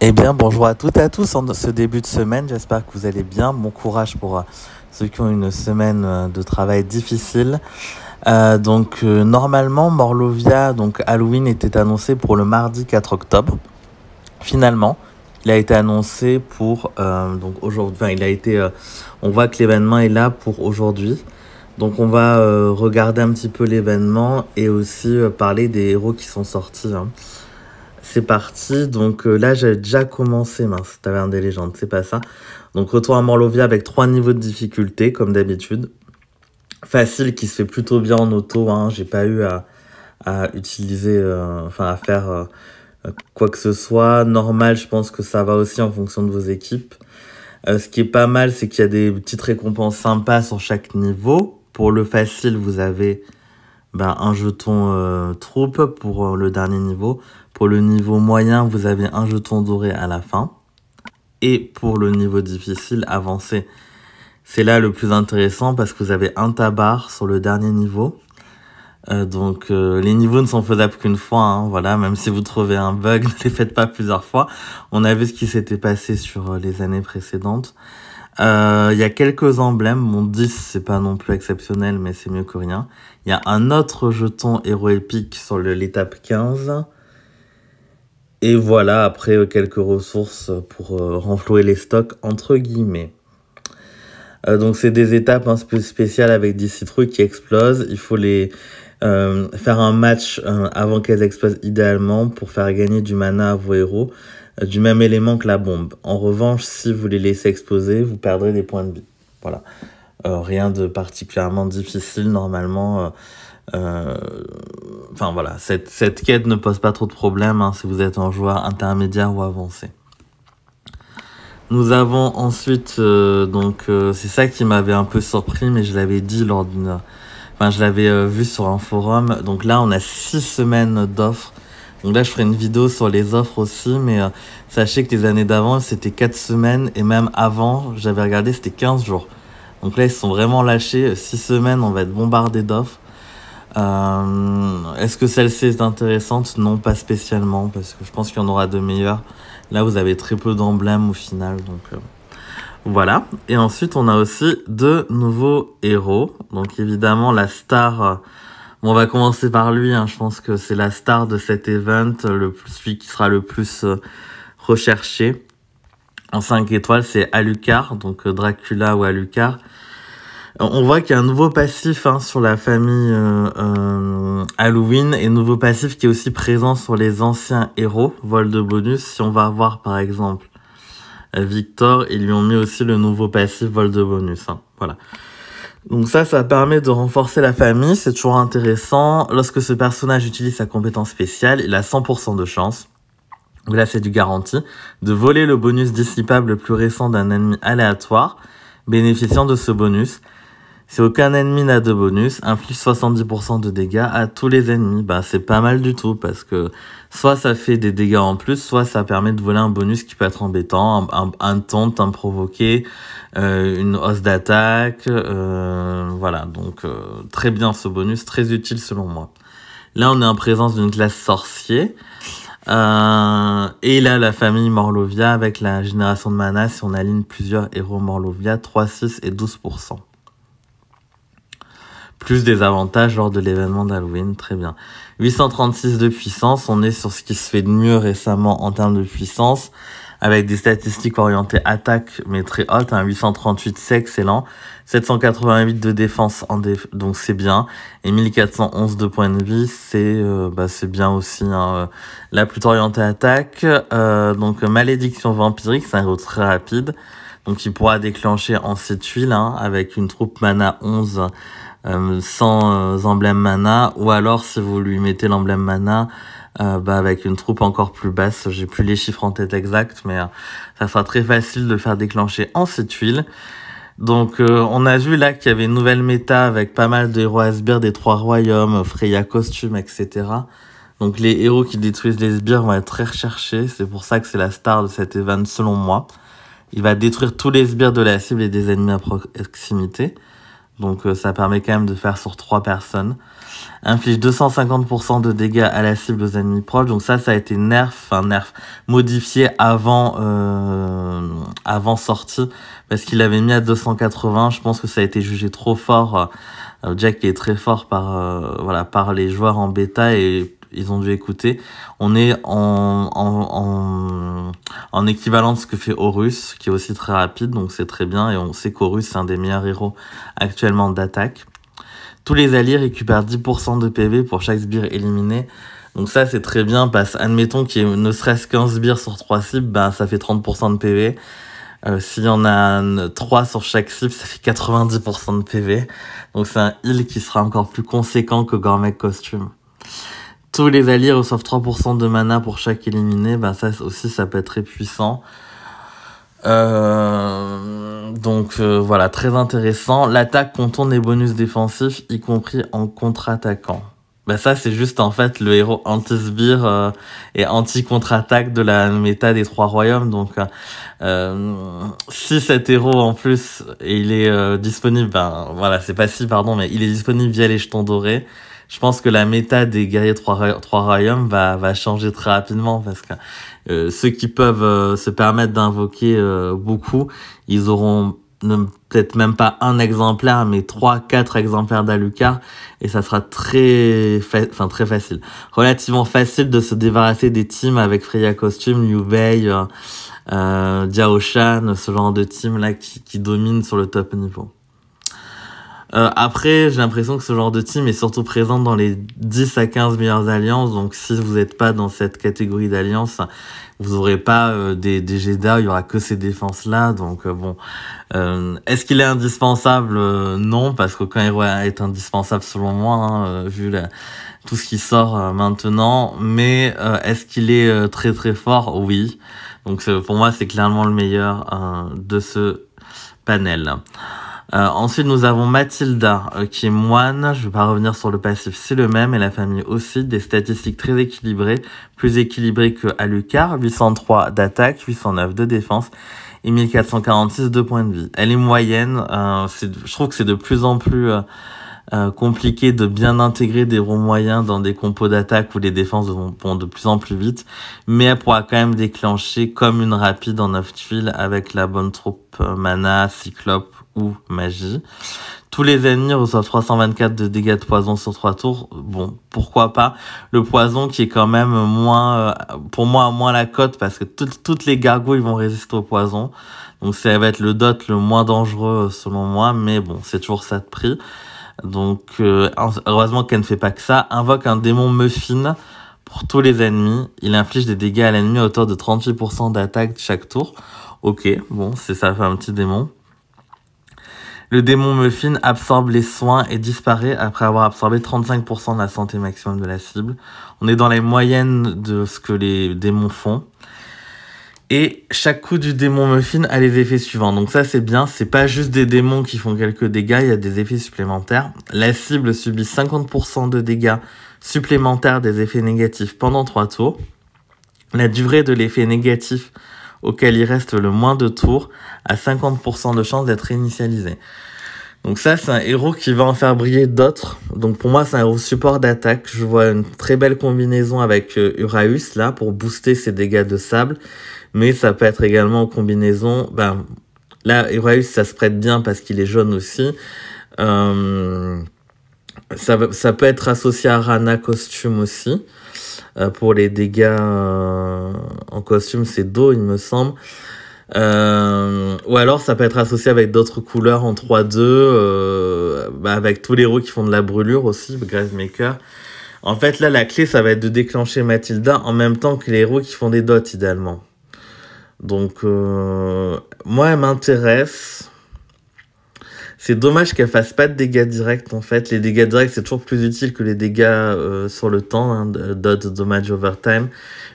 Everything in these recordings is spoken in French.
Eh bien, bonjour à toutes et à tous en ce début de semaine. J'espère que vous allez bien. Bon courage pour euh, ceux qui ont une semaine euh, de travail difficile. Euh, donc, normalement, Morlovia, donc Halloween, était annoncé pour le mardi 4 octobre. Finalement, il a été annoncé pour donc aujourd'hui. il a été. on voit que l'événement est là pour aujourd'hui. Donc, on va regarder un petit peu l'événement et aussi parler des héros qui sont sortis. Hein. C'est parti, donc euh, là j'avais déjà commencé, mince, un des légendes, c'est pas ça. Donc retour à Morlovia avec trois niveaux de difficulté, comme d'habitude. Facile, qui se fait plutôt bien en auto, hein. j'ai pas eu à, utiliser, euh, enfin à faire euh, quoi que ce soit. Normal, je pense que ça va aussi en fonction de vos équipes. ce qui est pas mal, c'est qu'il y a des petites récompenses sympas sur chaque niveau. Pour le facile, vous avez ben, un jeton euh, troupe pour euh, le dernier niveau. Pour le niveau moyen, vous avez un jeton doré à la fin. Et pour le niveau difficile, avancé. C'est là le plus intéressant parce que vous avez un tabar sur le dernier niveau. Euh, donc les niveaux ne sont faisables qu'une fois, hein, voilà, même si vous trouvez un bug, ne les faites pas plusieurs fois. On a vu ce qui s'était passé sur les années précédentes. Euh, il y a quelques emblèmes. Mon 10, c'est pas non plus exceptionnel, mais c'est mieux que rien. Il y a un autre jeton héros épique sur l'étape 15. Et voilà, après euh, quelques ressources pour euh, renflouer les stocks, entre guillemets. donc c'est des étapes un peu spéciales avec des citrouilles qui explosent. Il faut les faire un match avant qu'elles explosent idéalement pour faire gagner du mana à vos héros du même élément que la bombe. En revanche, si vous les laissez exposer, vous perdrez des points de vie. Voilà. Euh, rien de particulièrement difficile normalement. Euh, euh, enfin voilà, cette, cette, quête ne pose pas trop de problèmes hein, si vous êtes un joueur intermédiaire ou avancé. Nous avons ensuite, euh, donc c'est ça qui m'avait un peu surpris, mais je l'avais dit lors d'une... Enfin, je l'avais vu sur un forum. Donc là, on a six semaines d'offres donc là, je ferai une vidéo sur les offres aussi, mais euh, sachez que les années d'avant, c'était 4 semaines, et même avant, j'avais regardé, c'était 15 jours. Donc là, ils sont vraiment lâchés. 6 euh, semaines, on va être bombardé d'offres. Euh, est-ce que celle-ci est intéressante Non, pas spécialement, parce que je pense qu'il y en aura de meilleures. Là, vous avez très peu d'emblèmes au final, donc voilà. Et ensuite, on a aussi deux nouveaux héros. Donc évidemment, la star on va commencer par lui. Hein. Je pense que c'est la star de cet event, le plus, celui qui sera le plus euh, recherché. En 5 étoiles, c'est Alucard, donc euh, Dracula ou Alucard. On voit qu'il y a un nouveau passif hein, sur la famille euh, Halloween et nouveau passif qui est aussi présent sur les anciens héros, vol de bonus. Si on va voir par exemple Victor, ils lui ont mis aussi le nouveau passif vol de bonus. Hein. Voilà. Donc ça, ça permet de renforcer la famille, c'est toujours intéressant. Lorsque ce personnage utilise sa compétence spéciale, il a 100% de chance, là c'est du garanti, de voler le bonus dissipable le plus récent d'un ennemi aléatoire, bénéficiant de ce bonus. Si aucun ennemi n'a de bonus, inflige 70% de dégâts à tous les ennemis. Bah, c'est pas mal du tout parce que soit ça fait des dégâts en plus, soit ça permet de voler un bonus qui peut être embêtant, un, un taunt un euh, une hausse d'attaque. Euh, voilà, donc euh, très bien ce bonus, très utile selon moi. Là, on est en présence d'une classe sorcier. Euh, et là, la famille Morlovia avec la génération de mana, si on aligne plusieurs héros Morlovia, 3, 6 et 12% plus des avantages lors de l'événement d'Halloween, très bien. 836 de puissance, on est sur ce qui se fait de mieux récemment en termes de puissance, avec des statistiques orientées attaque, mais très hautes, 838 hein. c'est excellent, 788 de défense, en donc c'est bien, et 1411 de points de vie, c'est euh, bah bien aussi. Hein, euh, la plus orientée attaque, euh, donc malédiction vampirique, c'est un route très rapide, donc il pourra déclencher en 7 huiles. Hein, avec une troupe mana 11, euh, sans euh, emblème mana, ou alors si vous lui mettez l'emblème mana, euh, bah, avec une troupe encore plus basse, j'ai plus les chiffres en tête exacts, mais ça sera très facile de faire déclencher en cette huile Donc on a vu là qu'il y avait une nouvelle méta avec pas mal de héros à sbires des trois royaumes, Freya costume, etc. Donc les héros qui détruisent les sbires vont être très recherchés, c'est pour ça que c'est la star de cet event selon moi. Il va détruire tous les sbires de la cible et des ennemis à proximité. Donc euh, ça permet quand même de faire sur trois personnes. Inflige 250% de dégâts à la cible aux ennemis proches. Donc ça, ça a été nerf, enfin nerf, modifié avant, euh, avant sortie. Parce qu'il avait mis à 280. Je pense que ça a été jugé trop fort. Jack est très fort par, euh, voilà, par les joueurs en bêta et ils ont dû écouter. On est en, en en équivalent de ce que fait Horus, qui est aussi très rapide, donc c'est très bien, et on sait qu'Horus c'est un des meilleurs héros actuellement d'attaque. Tous les alliés récupèrent 10% de PV pour chaque sbire éliminé, donc ça c'est très bien, parce admettons qu'il ne serait-ce qu'un sbire sur trois cibles, ben ça fait 30% de PV. Euh, S'il y en a trois sur chaque cible, ça fait 90% de PV. Donc c'est un heal qui sera encore plus conséquent que Gourmet Costume les alliés reçoivent 3% de mana pour chaque éliminé, ben ça aussi ça peut être très puissant. Euh, donc euh, voilà, très intéressant. L'attaque contourne les bonus défensifs, y compris en contre-attaquant. Bah, ça c'est juste en fait le héros anti-sbire euh, et anti-contre-attaque de la méta des trois royaumes. Donc si cet héros en plus il est disponible, ben voilà c'est pas si pardon, mais il est disponible via les jetons dorés je pense que la méta des guerriers trois royaumes va, changer très rapidement parce que euh, ceux qui peuvent euh, se permettre d'invoquer euh, beaucoup, ils auront peut-être même pas un exemplaire, mais trois, quatre exemplaires d'Aluka et ça sera très, enfin, très facile, relativement facile de se débarrasser des teams avec Freya Costume, Liu Bei, euh, ce genre de team là qui, qui domine sur le top niveau. Euh, après, j'ai l'impression que ce genre de team est surtout présent dans les 10 à 15 meilleures alliances. Donc, si vous n'êtes pas dans cette catégorie d'alliance, vous n'aurez pas euh, des, des GDA, il y aura que ces défenses-là. Donc, euh, bon, est-ce qu'il est indispensable Non, parce qu'aucun héros est indispensable selon moi, hein, vu tout ce qui sort maintenant. Mais est-ce qu'il est très très fort Oui. Donc, pour moi, c'est clairement le meilleur de ce panel. Euh, ensuite, nous avons Mathilda, euh, qui est moine. Je ne vais pas revenir sur le passif, c'est le même. Et la famille aussi, des statistiques très équilibrées, plus équilibrées que Alucard. 803 d'attaque, 809 de défense et 1446 de points de vie. Elle est moyenne. Euh, je trouve que c'est de plus en plus compliqué de bien intégrer des ronds moyens dans des compos d'attaque où les défenses vont, de plus en plus vite. Mais elle pourra quand même déclencher comme une rapide en 9 tuiles avec la bonne troupe mana, cyclope magie. Tous les ennemis reçoivent 324 de dégâts de poison sur 3 tours. Bon, pourquoi pas. Le poison qui est quand même moins, euh, pour moi, moins la cote parce que toutes les gargouilles vont résister au poison. Donc ça va être le dot le moins dangereux euh, selon moi, mais bon, c'est toujours ça de prix. Donc euh, heureusement qu'elle ne fait pas que ça. Invoque un démon muffin pour tous les ennemis. Il inflige des dégâts à l'ennemi à hauteur de 38% d'attaque chaque tour. Ok, bon, c'est ça fait un petit démon. Le démon Muffin absorbe les soins et disparaît après avoir absorbé 35% de la santé maximum de la cible. On est dans les moyennes de ce que les démons font. Et chaque coup du démon Muffin a les effets suivants. Donc ça c'est bien, c'est pas juste des démons qui font quelques dégâts, il y a des effets supplémentaires. La cible subit 50% de dégâts supplémentaires des effets négatifs pendant 3 tours. La durée de l'effet négatif auquel il reste le moins de tours à 50% de chance d'être initialisé. Donc ça, c'est un héros qui va en faire briller d'autres. Donc pour moi, c'est un héros support d'attaque. Je vois une très belle combinaison avec euh, Uraeus là, pour booster ses dégâts de sable. Mais ça peut être également en combinaison... Ben, là, Uraeus ça se prête bien parce qu'il est jaune aussi. Euh, ça, ça peut être associé à Rana Costume aussi. Euh, pour les dégâts euh, en costume, c'est dos, il me semble. Euh, ou alors ça peut être associé avec d'autres couleurs en 3-2, bah, avec tous les héros qui font de la brûlure aussi, Maker. En fait là la clé ça va être de déclencher Mathilda en même temps que les héros qui font des dots idéalement. Donc moi elle m'intéresse, c'est dommage qu'elle fasse pas de dégâts directs en fait. Les dégâts directs c'est toujours plus utile que les dégâts euh, sur le temps, hein, dot damage over time.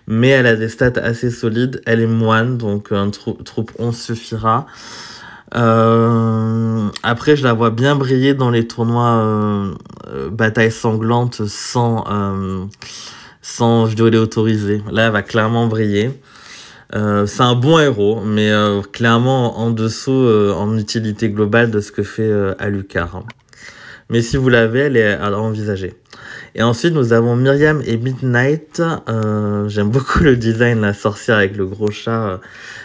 Mais elle a des stats assez solides. Elle est moine donc euh, un troupe 11 suffira. Euh, après, je la vois bien briller dans les tournois euh, bataille sanglante sans, sans les autorisé. Là, elle va clairement briller. Euh, c'est un bon héros, mais euh, clairement en dessous euh, en utilité globale de ce que fait Alucard. Hein. Mais si vous l'avez, allez est envisager. Et ensuite, nous avons Myriam et Midnight. J'aime beaucoup le design, la sorcière avec le gros chat.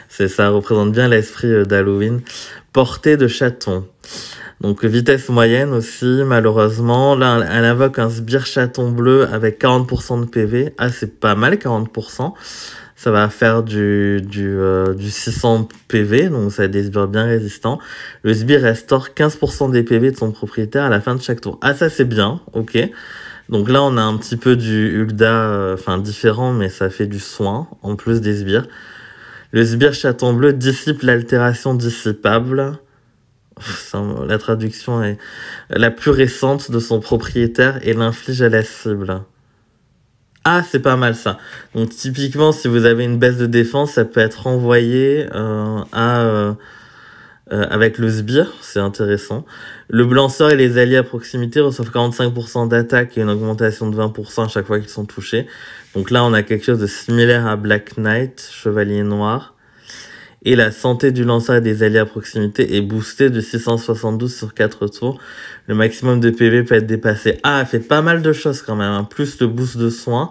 c'est ça représente bien l'esprit d'Halloween. Portée de chaton. Donc vitesse moyenne aussi, malheureusement. Là, elle invoque un sbire chaton bleu avec 40% de PV. Ah, c'est pas mal, 40% ça va faire du, du, euh, du 600 PV, donc ça a des sbires bien résistants. Le sbire restaure 15% des PV de son propriétaire à la fin de chaque tour. Ah ça c'est bien, ok. Donc là on a un petit peu du Hulda, euh, enfin différent, mais ça fait du soin, en plus des sbires. Le sbire chaton bleu dissipe l'altération dissipable la traduction est la plus récente de son propriétaire et l'inflige à la cible. Ah, c'est pas mal ça. Donc typiquement, si vous avez une baisse de défense, ça peut être envoyé euh, à, euh, euh, avec le sbire, c'est intéressant. Le blanceur et les alliés à proximité reçoivent 45% d'attaque et une augmentation de 20% à chaque fois qu'ils sont touchés. Donc là, on a quelque chose de similaire à Black Knight, chevalier noir et la santé du lanceur et des alliés à proximité est boostée de 672 sur 4 tours. Le maximum de PV peut être dépassé. Ah, elle fait pas mal de choses quand même, hein. plus le boost de soins.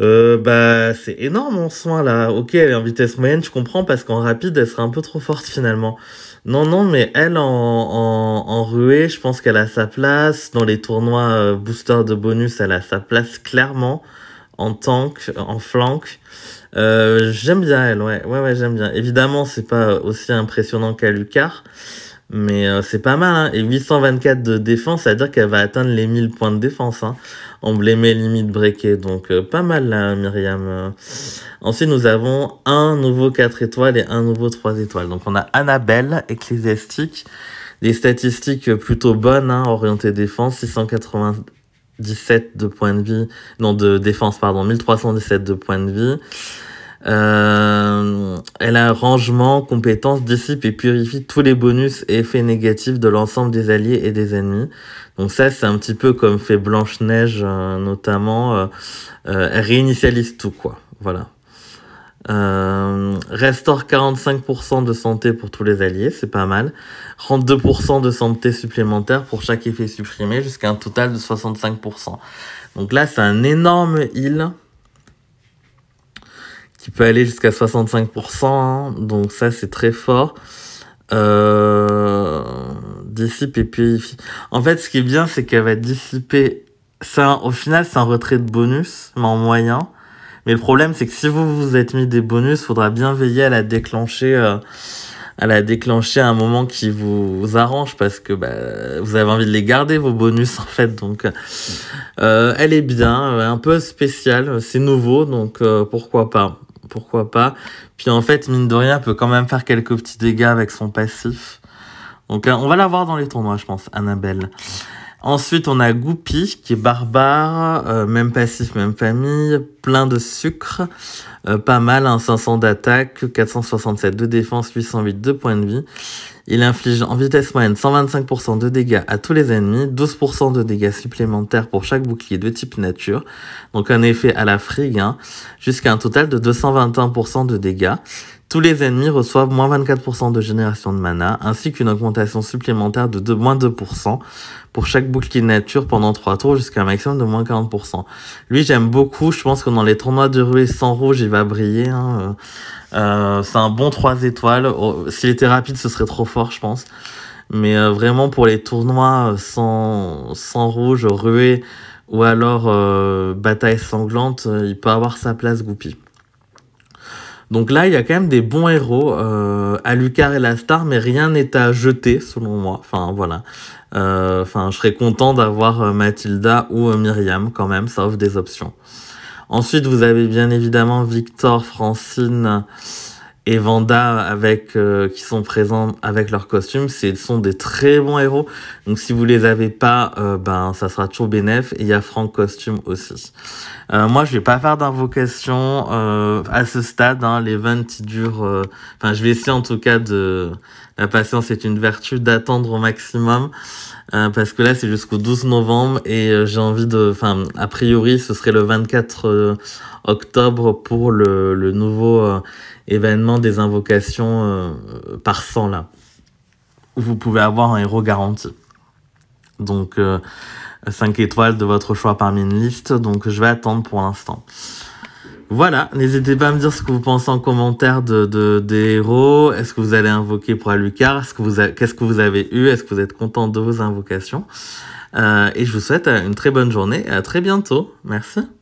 Euh, bah, c'est énorme en soin là. Ok, elle est en vitesse moyenne, je comprends, parce qu'en rapide, elle serait un peu trop forte finalement. Non, non, mais elle en, en, en ruée, je pense qu'elle a sa place. Dans les tournois euh, booster de bonus, elle a sa place clairement en tank, en flank. Euh, j'aime bien elle, ouais, ouais, ouais, j'aime bien. Évidemment, c'est pas aussi impressionnant qu'à mais euh, c'est pas mal. Hein. Et 824 de défense, ça veut dire qu'elle va atteindre les 1000 points de défense. Hein. On limite breaké, donc euh, pas mal là, Myriam. Ensuite, nous avons un nouveau 4 étoiles et un nouveau 3 étoiles. Donc on a Annabelle, ecclésiastique. Des statistiques plutôt bonnes, hein, orientées défense, 680 17 de points de vie, non de défense, pardon, 1317 de points de vie. Euh, elle a rangement, compétence, dissipe et purifie tous les bonus et effets négatifs de l'ensemble des alliés et des ennemis. Donc ça, c'est un petit peu comme fait Blanche-Neige, euh, notamment. Euh, elle réinitialise tout, quoi. Voilà. Euh, restaure 45% de santé pour tous les alliés, c'est pas mal. Rend 2% de santé supplémentaire pour chaque effet supprimé jusqu'à un total de 65%. Donc là, c'est un énorme heal qui peut aller jusqu'à 65%. Hein. donc ça, c'est très fort. Euh, dissipe et purifie. En fait, ce qui est bien, c'est qu'elle va dissiper. au final, c'est un retrait de bonus, mais en moyen. Mais le problème, c'est que si vous vous êtes mis des bonus, faudra bien veiller à la déclencher, euh, à la déclencher à un moment qui vous arrange parce que bah, vous avez envie de les garder vos bonus en fait. Donc, euh, euh, elle est bien, un peu spéciale, c'est nouveau, donc pourquoi pas, pourquoi pas. Puis en fait, mine de rien, elle peut quand même faire quelques petits dégâts avec son passif. Donc, on va la voir dans les tournois, je pense, Annabelle. Ensuite, on a Goupy, qui est barbare, euh, même passif, même famille, plein de sucre, euh, pas mal, 500 hein, d'attaque, 467 de défense, 808 de points de vie. Il inflige en vitesse moyenne 125% de dégâts à tous les ennemis, 12% de dégâts supplémentaires pour chaque bouclier de type nature, donc un effet à la frigue, hein, jusqu'à un total de 221% de dégâts. Tous les ennemis reçoivent moins 24% de génération de mana, ainsi qu'une augmentation supplémentaire de moins 2% pour chaque bouclier nature pendant 3 tours jusqu'à un maximum de moins 40%. Lui, j'aime beaucoup. Je pense que dans les tournois de ruée sans rouge, il va briller. Hein. Euh, euh, c'est un bon 3 étoiles. Oh, s'il était rapide, ce serait trop fort, je pense. Mais euh, vraiment, pour les tournois sans, sans rouge, ruée ou alors bataille sanglante, il peut avoir sa place goupille. Donc là, il y a quand même des bons héros. Euh, à Alucard et la star, mais rien n'est à jeter, selon moi. Enfin, voilà. Euh, enfin, je serais content d'avoir euh, Mathilda ou Myriam quand même, ça offre des options. Ensuite, vous avez bien évidemment Victor, Francine, et Vanda avec euh, qui sont présents avec leurs costumes, ils sont des très bons héros. Donc si vous les avez pas, euh, ben ça sera toujours bénéf. Et il y a Franck costume aussi. Euh, moi, je vais pas faire d'invocation euh, à ce stade. Hein, L'event dure. Enfin, je vais essayer en tout cas de. La patience est une vertu d'attendre au maximum parce que là c'est jusqu'au 12 novembre et j'ai envie de. Enfin, a priori, ce serait le 24 octobre pour le, nouveau euh, événement des invocations euh, par 100 là. Vous pouvez avoir un héros garanti. Donc 5 euh, étoiles de votre choix parmi une liste. Donc je vais attendre pour l'instant. Voilà, n'hésitez pas à me dire ce que vous pensez en commentaire de, de des héros. Est-ce que vous allez invoquer pour Alucard ce que Qu'est-ce que vous avez eu Est-ce que vous êtes content de vos invocations Et je vous souhaite une très bonne journée et à très bientôt. Merci.